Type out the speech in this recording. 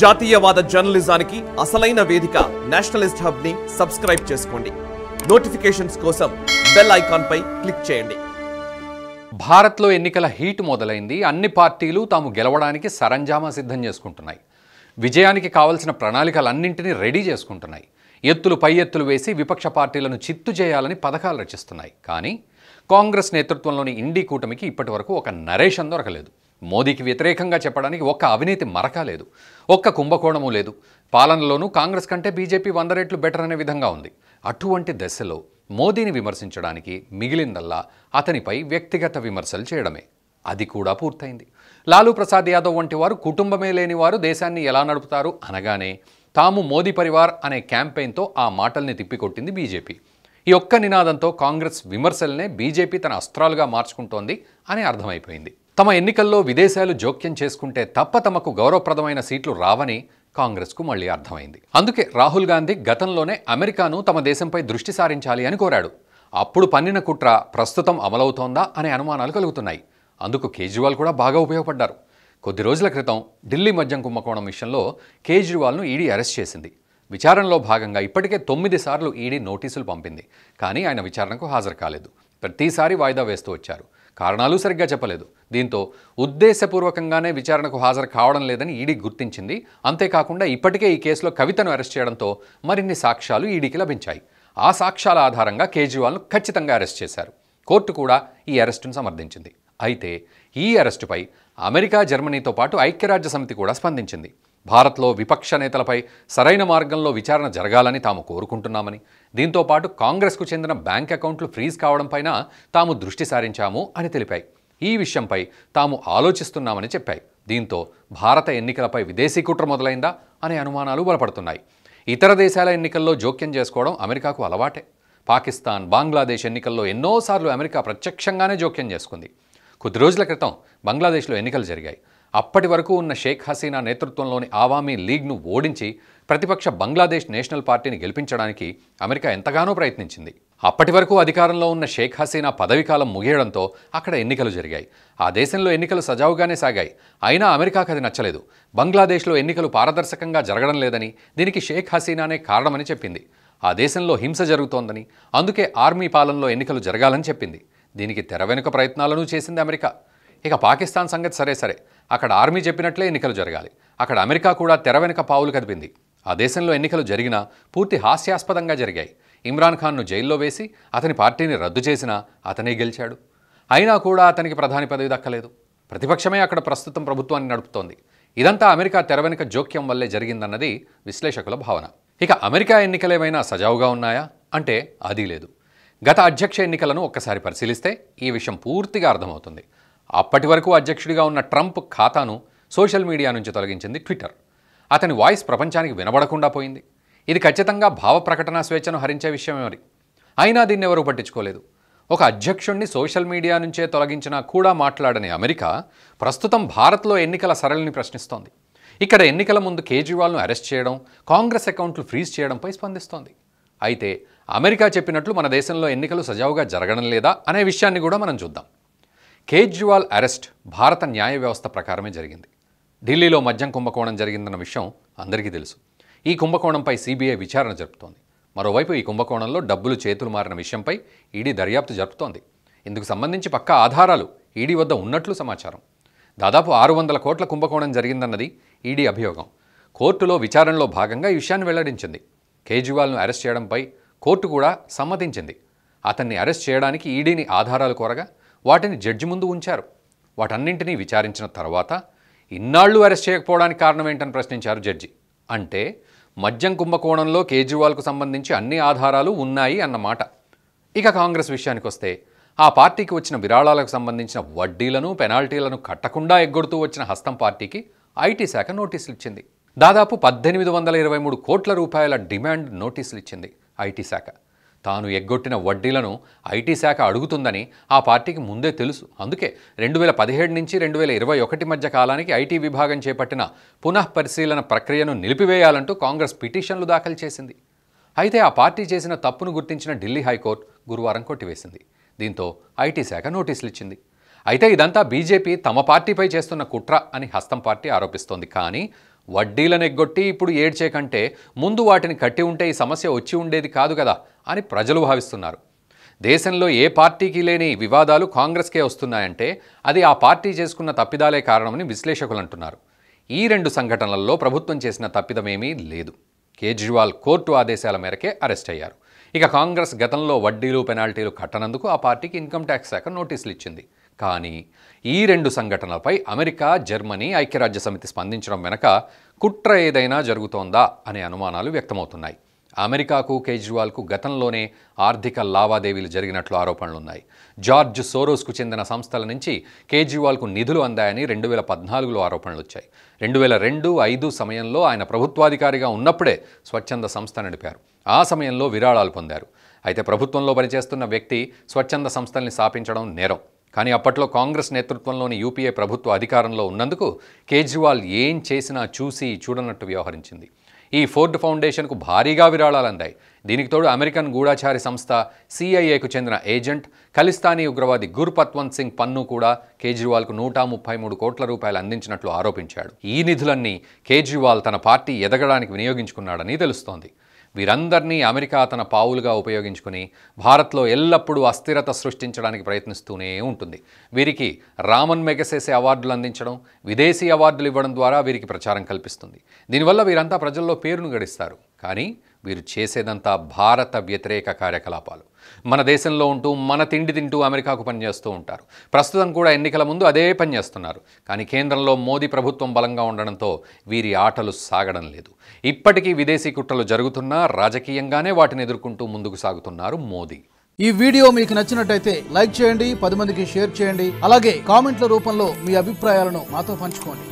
జాతీయవాద జర్నలిజానికి అసలైన వేదిక నేషనలిస్ట్ హబ్ ని సబ్స్క్రైబ్ చేసుకోండి నోటిఫికేషన్స్ కోసం బెల్ ఐకాన్ పై క్లిక్ చేయండి భారత్లో ఎన్నికల హీట్ మొదలైంది అన్ని పార్టీలు తాము గెలవడానికి సరంజామా సిద్ధం చేసుకుంటున్నాయి విజయానికి కావలసిన ప్రణాళికలన్నింటినీ రెడీ చేసుకుంటున్నాయి ఎత్తులు పై ఎత్తులు వేసి విపక్ష పార్టీలను చిత్తు చేయాలని పథకాలు రచిస్తున్నాయి కానీ కాంగ్రెస్ నేతృత్వంలోని ఇండి కూటమికి ఇప్పటివరకు ఒక నరేషన్ దొరకలేదు మోదీకి వ్యతిరేకంగా చెప్పడానికి ఒక్క అవినీతి మరక లేదు ఒక్క కుంభకోణము లేదు పాలనలోనూ కాంగ్రెస్ కంటే బీజేపీ వంద రెట్లు బెటర్ అనే విధంగా ఉంది అటువంటి దశలో మోదీని విమర్శించడానికి మిగిలిందల్లా అతనిపై వ్యక్తిగత విమర్శలు చేయడమే అది కూడా పూర్తయింది లాలూ ప్రసాద్ యాదవ్ వంటి వారు కుటుంబమే లేని వారు దేశాన్ని ఎలా నడుపుతారు అనగానే తాము మోదీ పరివార్ అనే క్యాంపెయిన్తో ఆ మాటల్ని తిప్పికొట్టింది బీజేపీ ఈ ఒక్క నినాదంతో కాంగ్రెస్ విమర్శలనే బీజేపీ తన అస్త్రాలుగా మార్చుకుంటోంది అని అర్థమైపోయింది తమ ఎన్నికల్లో విదేశాలు జోక్యం చేసుకుంటే తప్ప తమకు గౌరవప్రదమైన సీట్లు రావని కాంగ్రెస్కు మళ్లీ అర్థమైంది అందుకే రాహుల్ గాంధీ గతంలోనే అమెరికాను తమ దేశంపై దృష్టి సారించాలి అని కోరాడు అప్పుడు పన్నిన కుట్ర ప్రస్తుతం అమలవుతోందా అనే అనుమానాలు కలుగుతున్నాయి అందుకు కేజ్రీవాల్ కూడా బాగా ఉపయోగపడ్డారు కొద్ది రోజుల క్రితం ఢిల్లీ మద్యం కుంభకోణం విషయంలో కేజ్రీవాల్ను ఈడీ అరెస్ట్ చేసింది విచారణలో భాగంగా ఇప్పటికే తొమ్మిది సార్లు ఈడీ నోటీసులు పంపింది కానీ ఆయన విచారణకు హాజరు కాలేదు ప్రతిసారి వాయిదా వేస్తూ వచ్చారు కారణాలు సరిగ్గా చెప్పలేదు దీంతో ఉద్దేశపూర్వకంగానే విచారణకు హాజరు కావడం లేదని ఈడీ గుర్తించింది అంతేకాకుండా ఇప్పటికే ఈ కేసులో కవితను అరెస్ట్ చేయడంతో మరిన్ని సాక్ష్యాలు ఈడీకి లభించాయి ఆ సాక్ష్యాల ఆధారంగా కేజ్రీవాల్ను ఖచ్చితంగా అరెస్ట్ చేశారు కోర్టు కూడా ఈ అరెస్టును సమర్థించింది అయితే ఈ అరెస్టుపై అమెరికా జర్మనీతో పాటు ఐక్యరాజ్య సమితి కూడా స్పందించింది భారత్లో విపక్ష నేతలపై సరైన మార్గంలో విచారణ జరగాలని తాము కోరుకుంటున్నామని దీంతో పాటు కాంగ్రెస్కు చెందిన బ్యాంక్ అకౌంట్లు ఫ్రీజ్ కావడంపైన తాము దృష్టి సారించాము అని తెలిపాయి ఈ విషయంపై తాము ఆలోచిస్తున్నామని చెప్పాయి దీంతో భారత ఎన్నికలపై విదేశీ కుట్ర మొదలైందా అనే అనుమానాలు బలపడుతున్నాయి ఇతర దేశాల ఎన్నికల్లో జోక్యం చేసుకోవడం అమెరికాకు అలవాటే పాకిస్తాన్ బంగ్లాదేశ్ ఎన్నికల్లో ఎన్నోసార్లు అమెరికా ప్రత్యక్షంగానే జోక్యం చేసుకుంది కొద్ది రోజుల క్రితం బంగ్లాదేశ్లో ఎన్నికలు జరిగాయి అప్పటి వరకు ఉన్న షేక్ హసీనా నేతృత్వంలోని ఆవామీ లీగ్ను ఓడించి ప్రతిపక్ష బంగ్లాదేశ్ నేషనల్ పార్టీని గెలిపించడానికి అమెరికా ఎంతగానో ప్రయత్నించింది అప్పటి వరకు అధికారంలో ఉన్న షేక్ హసీనా పదవీకాలం ముగియడంతో అక్కడ ఎన్నికలు జరిగాయి ఆ దేశంలో ఎన్నికలు సజావుగానే సాగాయి అయినా అమెరికాకు అది నచ్చలేదు బంగ్లాదేశ్లో ఎన్నికలు పారదర్శకంగా జరగడం లేదని దీనికి షేక్ హసీనానే కారణమని చెప్పింది ఆ దేశంలో హింస జరుగుతోందని అందుకే ఆర్మీ పాలనలో ఎన్నికలు జరగాలని చెప్పింది దీనికి తెర వెనుక ప్రయత్నాలను చేసింది అమెరికా ఇక పాకిస్తాన్ సంగతి సరే సరే అక్కడ ఆర్మీ చెప్పినట్లే ఎన్నికలు జరగాలి అక్కడ అమెరికా కూడా తెర వెనుక పావులు కదిపింది ఆ దేశంలో ఎన్నికలు జరిగినా పూర్తి హాస్యాస్పదంగా జరిగాయి ఇమ్రాన్ ఖాన్ను జైల్లో వేసి అతని పార్టీని రద్దు చేసినా అతనే గెలిచాడు అయినా కూడా అతనికి ప్రధాని పదవి దక్కలేదు ప్రతిపక్షమే అక్కడ ప్రస్తుతం ప్రభుత్వాన్ని నడుపుతోంది ఇదంతా అమెరికా తెర వెనక జోక్యం వల్లే జరిగిందన్నది విశ్లేషకుల భావన ఇక అమెరికా ఎన్నికలేమైనా సజావుగా ఉన్నాయా అంటే అది లేదు గత అధ్యక్ష ఎన్నికలను ఒక్కసారి పరిశీలిస్తే ఈ విషయం పూర్తిగా అర్థమవుతుంది అప్పటి వరకు అధ్యక్షుడిగా ఉన్న ట్రంప్ ఖాతాను సోషల్ మీడియా నుంచి తొలగించింది ట్విట్టర్ అతని వాయిస్ ప్రపంచానికి వినబడకుండా పోయింది ఇది ఖచ్చితంగా భావ ప్రకటన స్వేచ్ఛను హరించే విషయమే మరి అయినా దీన్ని ఎవరూ పట్టించుకోలేదు ఒక అధ్యక్షుణ్ణి సోషల్ మీడియా నుంచే తొలగించినా కూడా మాట్లాడని అమెరికా ప్రస్తుతం భారత్లో ఎన్నికల సరళిని ప్రశ్నిస్తోంది ఇక్కడ ఎన్నికల ముందు కేజ్రీవాల్ను అరెస్ట్ చేయడం కాంగ్రెస్ అకౌంట్లు ఫ్రీజ్ చేయడంపై స్పందిస్తోంది అయితే అమెరికా చెప్పినట్లు మన దేశంలో ఎన్నికలు సజావుగా జరగడం లేదా అనే విషయాన్ని కూడా మనం చూద్దాం కేజ్రీవాల్ అరెస్ట్ భారత న్యాయ వ్యవస్థ ప్రకారమే జరిగింది ఢిల్లీలో మద్యం కుంభకోణం జరిగిందన్న విషయం అందరికీ తెలుసు ఈ కుంభకోణంపై సిబిఐ విచారణ జరుపుతోంది మరోవైపు ఈ కుంభకోణంలో డబ్బులు చేతులు మారిన విషయంపై ఈడీ దర్యాప్తు జరుపుతోంది ఇందుకు సంబంధించి పక్కా ఆధారాలు ఈడీ వద్ద ఉన్నట్లు సమాచారం దాదాపు ఆరు వందల కోట్ల కుంభకోణం జరిగిందన్నది ఈడీ అభియోగం కోర్టులో విచారణలో భాగంగా ఈ విషయాన్ని వెల్లడించింది కేజ్రీవాల్ను అరెస్ట్ చేయడంపై కోర్టు కూడా సమ్మతించింది అతన్ని అరెస్ట్ చేయడానికి ఈడీని ఆధారాలు కోరగా వాటిని జడ్జి ముందు ఉంచారు వాటన్నింటినీ విచారించిన తర్వాత ఇన్నాళ్లు అరెస్ట్ చేయకపోవడానికి కారణం ఏంటని ప్రశ్నించారు జడ్జి అంటే మద్యం కుంభకోణంలో కేజ్రీవాల్కు సంబంధించి అన్ని ఆధారాలు ఉన్నాయి అన్నమాట ఇక కాంగ్రెస్ విషయానికి వస్తే ఆ పార్టీకి వచ్చిన విరాళాలకు సంబంధించిన వడ్డీలను పెనాల్టీలను కట్టకుండా ఎగ్గొడుతూ వచ్చిన హస్తం పార్టీకి ఐటీ శాఖ నోటీసులు ఇచ్చింది దాదాపు పద్దెనిమిది వందల ఇరవై మూడు కోట్ల రూపాయల డిమాండ్ నోటీసులు ఇచ్చింది ఐటీ శాఖ తాను ఎగ్గొట్టిన వడ్డీలను ఐటీ శాఖ అడుగుతుందని ఆ పార్టీకి ముందే తెలుసు అందుకే రెండు వేల పదిహేడు నుంచి రెండు వేల ఇరవై ఒకటి మధ్య కాలానికి ఐటీ విభాగం చేపట్టిన పునఃపరిశీలన ప్రక్రియను నిలిపివేయాలంటూ కాంగ్రెస్ పిటిషన్లు దాఖలు చేసింది అయితే ఆ పార్టీ చేసిన తప్పును గుర్తించిన ఢిల్లీ హైకోర్టు గురువారం కొట్టివేసింది దీంతో ఐటీ శాఖ నోటీసులు ఇచ్చింది అయితే ఇదంతా బీజేపీ తమ పార్టీపై చేస్తున్న కుట్ర అని హస్తం పార్టీ ఆరోపిస్తోంది కానీ వడ్డీలను ఎగ్గొట్టి ఇప్పుడు ఏడ్చే కంటే ముందు వాటిని కట్టి ఉంటే ఈ సమస్య వచ్చి ఉండేది కాదు కదా అని ప్రజలు భావిస్తున్నారు దేశంలో ఏ పార్టీకి లేని వివాదాలు కాంగ్రెస్కే వస్తున్నాయంటే అది ఆ పార్టీ చేసుకున్న తప్పిదాలే కారణమని విశ్లేషకులు అంటున్నారు ఈ రెండు సంఘటనల్లో ప్రభుత్వం చేసిన తప్పిదమేమీ లేదు కేజ్రీవాల్ కోర్టు ఆదేశాల మేరకే అరెస్ట్ అయ్యారు ఇక కాంగ్రెస్ గతంలో వడ్డీలు పెనాల్టీలు కట్టనందుకు ఆ పార్టీకి ఇన్కమ్ ట్యాక్స్ శాఖ నోటీసులు ఇచ్చింది కానీ ఈ రెండు సంఘటనలపై అమెరికా జర్మనీ ఐక్యరాజ్య సమితి స్పందించడం వెనక కుట్ర ఏదైనా జరుగుతోందా అనే అనుమానాలు వ్యక్తమవుతున్నాయి అమెరికాకు కేజ్రీవాల్కు గతంలోనే ఆర్థిక లావాదేవీలు జరిగినట్లు ఆరోపణలున్నాయి జార్జ్ సోరోస్కు చెందిన సంస్థల నుంచి కేజ్రీవాల్కు నిధులు అందాయని రెండు వేల పద్నాలుగులో ఆరోపణలు వచ్చాయి రెండు వేల రెండు ఐదు సమయంలో ఆయన ప్రభుత్వాధికారిగా ఉన్నప్పుడే స్వచ్ఛంద సంస్థ నడిపారు ఆ సమయంలో విరాళాలు పొందారు అయితే ప్రభుత్వంలో పనిచేస్తున్న వ్యక్తి స్వచ్ఛంద సంస్థల్ని స్థాపించడం నేరం కానీ అప్పట్లో కాంగ్రెస్ నేతృత్వంలోని యూపీఏ ప్రభుత్వ అధికారంలో ఉన్నందుకు కేజ్రీవాల్ ఏం చేసినా చూసి చూడనట్టు వ్యవహరించింది ఈ ఫోర్డ్ ఫౌండేషన్కు భారీగా విరాళాలు అందాయి దీనికి తోడు అమెరికన్ గూఢాచారి సంస్థ సిఐఏకు చెందిన ఏజెంట్ ఖలిస్తానీ ఉగ్రవాది గుర్పత్వంత్ సింగ్ పన్ను కూడా కేజ్రీవాల్కు నూట ముప్పై మూడు కోట్ల రూపాయలు అందించినట్లు ఆరోపించాడు ఈ నిధులన్నీ కేజ్రీవాల్ తన పార్టీ ఎదగడానికి వినియోగించుకున్నాడని తెలుస్తోంది వీరందరినీ అమెరికా తన పావులుగా ఉపయోగించుకుని భారత్లో ఎల్లప్పుడూ అస్థిరత సృష్టించడానికి ప్రయత్నిస్తూనే ఉంటుంది వీరికి రామన్ మెగసేసే అవార్డులు అందించడం విదేశీ అవార్డులు ఇవ్వడం ద్వారా వీరికి ప్రచారం కల్పిస్తుంది దీనివల్ల వీరంతా ప్రజల్లో పేరును గడిస్తారు కానీ వీరు చేసేదంతా భారత వ్యతిరేక కార్యకలాపాలు మన దేశంలో ఉంటూ మన తిండి తింటూ అమెరికాకు పనిచేస్తూ ఉంటారు ప్రస్తుతం కూడా ఎన్నికల ముందు అదే పనిచేస్తున్నారు కానీ కేంద్రంలో మోదీ ప్రభుత్వం బలంగా ఉండడంతో వీరి ఆటలు సాగడం లేదు ఇప్పటికీ విదేశీ కుట్రలు జరుగుతున్నా రాజకీయంగానే వాటిని ఎదుర్కొంటూ ముందుకు సాగుతున్నారు మోదీ ఈ వీడియో మీకు నచ్చినట్టయితే లైక్ చేయండి పది మందికి షేర్ చేయండి అలాగే కామెంట్ల రూపంలో మీ అభిప్రాయాలను మాతో పంచుకోండి